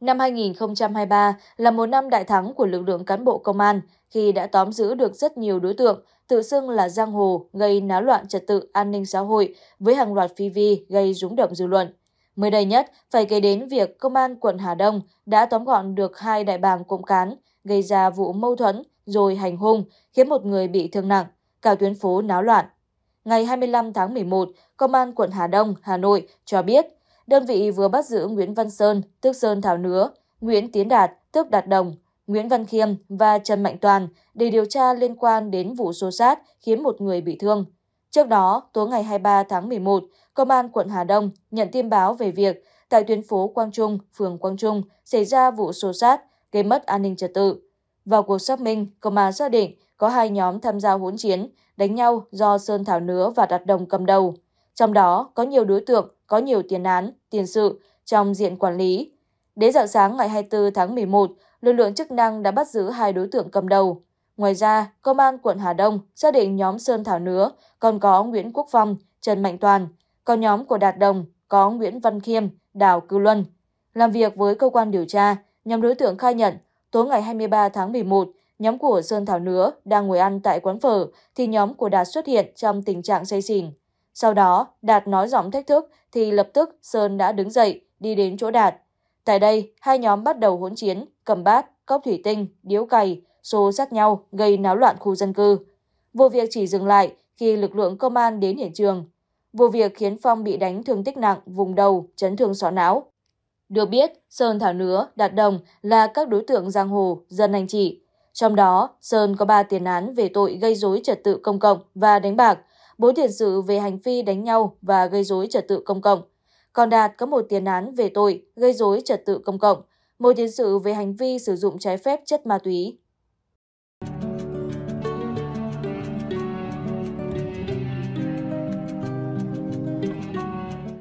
Năm 2023 là một năm đại thắng của lực lượng cán bộ công an khi đã tóm giữ được rất nhiều đối tượng tự xưng là giang hồ gây náo loạn trật tự an ninh xã hội với hàng loạt phi vi gây rúng động dư luận. Mới đây nhất, phải kể đến việc Công an quận Hà Đông đã tóm gọn được hai đại bàng cộng cán, gây ra vụ mâu thuẫn rồi hành hung khiến một người bị thương nặng, cả tuyến phố náo loạn. Ngày 25 tháng 11, Công an quận Hà Đông, Hà Nội cho biết đơn vị vừa bắt giữ Nguyễn Văn Sơn, tức Sơn Thảo Nứa, Nguyễn Tiến Đạt, tức Đạt Đồng, Nguyễn Văn Khiêm và Trần Mạnh Toàn để điều tra liên quan đến vụ xô sát khiến một người bị thương. Trước đó, tối ngày 23 tháng 11, Công an quận Hà Đông nhận tin báo về việc tại tuyến phố Quang Trung, phường Quang Trung xảy ra vụ xô sát gây mất an ninh trật tự. Vào cuộc xác minh, công an xác định có hai nhóm tham gia hỗn chiến, đánh nhau do Sơn Thảo Nứa và Đạt Đồng cầm đầu trong đó có nhiều đối tượng có nhiều tiền án, tiền sự trong diện quản lý. Đến dạng sáng ngày 24 tháng 11, lực lượng chức năng đã bắt giữ hai đối tượng cầm đầu. Ngoài ra, Công an quận Hà Đông xác định nhóm Sơn Thảo Nứa còn có Nguyễn Quốc Phong, Trần Mạnh Toàn, còn nhóm của Đạt Đồng có Nguyễn Văn Khiêm, Đào Cư Luân. Làm việc với cơ quan điều tra, nhóm đối tượng khai nhận tối ngày 23 tháng 11, nhóm của Sơn Thảo Nứa đang ngồi ăn tại quán phở thì nhóm của Đạt xuất hiện trong tình trạng say xỉn. Sau đó, Đạt nói giọng thách thức thì lập tức Sơn đã đứng dậy, đi đến chỗ Đạt. Tại đây, hai nhóm bắt đầu hỗn chiến, cầm bát, cốc thủy tinh, điếu cày, xô sát nhau gây náo loạn khu dân cư. Vụ việc chỉ dừng lại khi lực lượng công an đến hiện trường. Vụ việc khiến Phong bị đánh thương tích nặng vùng đầu, chấn thương sọ não. Được biết, Sơn Thảo Nứa, Đạt Đồng là các đối tượng giang hồ, dân anh chị Trong đó, Sơn có ba tiền án về tội gây dối trật tự công cộng và đánh bạc, bốn tiền sự về hành vi đánh nhau và gây dối trật tự công cộng. Còn Đạt có một tiền án về tội gây dối trật tự công cộng, một tiền sự về hành vi sử dụng trái phép chất ma túy